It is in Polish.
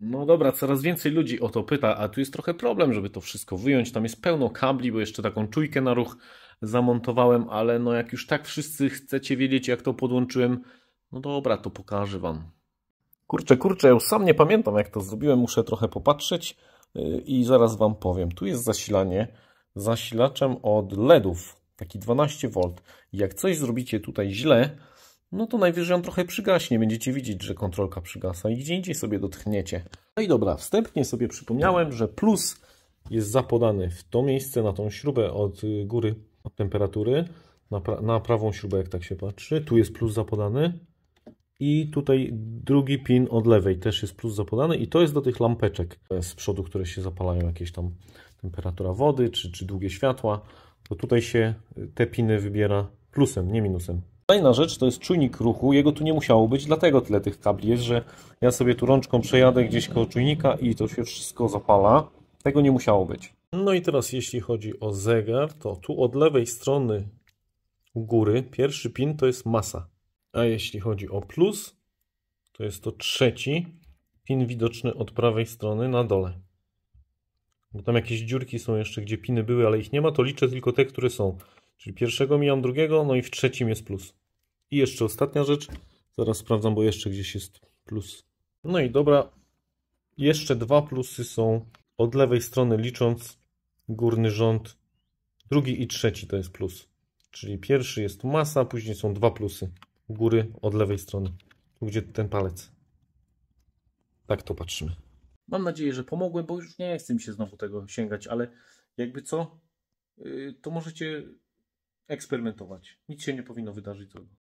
No dobra, coraz więcej ludzi o to pyta, a tu jest trochę problem, żeby to wszystko wyjąć. Tam jest pełno kabli, bo jeszcze taką czujkę na ruch zamontowałem, ale no jak już tak wszyscy chcecie wiedzieć, jak to podłączyłem, no dobra, to pokażę Wam. Kurczę, kurczę, już sam nie pamiętam, jak to zrobiłem, muszę trochę popatrzeć yy, i zaraz Wam powiem. Tu jest zasilanie zasilaczem od LEDów, taki 12V. Jak coś zrobicie tutaj źle, no to najwyżej on trochę przygaśnie. Będziecie widzieć, że kontrolka przygasa i gdzie indziej sobie dotkniecie. No i dobra, wstępnie sobie przypomniałem, że plus jest zapodany w to miejsce, na tą śrubę od góry, od temperatury, na, pra na prawą śrubę, jak tak się patrzy. Tu jest plus zapodany. I tutaj drugi pin od lewej też jest plus zapodany i to jest do tych lampeczek z przodu, które się zapalają, jakieś tam temperatura wody czy, czy długie światła. To tutaj się te piny wybiera plusem, nie minusem. Kolejna rzecz to jest czujnik ruchu, jego tu nie musiało być, dlatego tyle tych kabli jest, że ja sobie tu rączką przejadę gdzieś koło czujnika i to się wszystko zapala. Tego nie musiało być. No i teraz jeśli chodzi o zegar, to tu od lewej strony u góry pierwszy pin to jest masa. A jeśli chodzi o plus, to jest to trzeci pin widoczny od prawej strony na dole. Bo tam jakieś dziurki są jeszcze, gdzie piny były, ale ich nie ma, to liczę tylko te, które są. Czyli pierwszego mijam drugiego, no i w trzecim jest plus. I jeszcze ostatnia rzecz. Zaraz sprawdzam, bo jeszcze gdzieś jest plus. No i dobra. Jeszcze dwa plusy są od lewej strony licząc górny rząd. Drugi i trzeci to jest plus. Czyli pierwszy jest masa, później są dwa plusy. Góry od lewej strony. Tu gdzie ten palec. Tak to patrzymy. Mam nadzieję, że pomogłem, bo już nie chcę mi się znowu tego sięgać, ale jakby co, y, to możecie eksperymentować. Nic się nie powinno wydarzyć tego.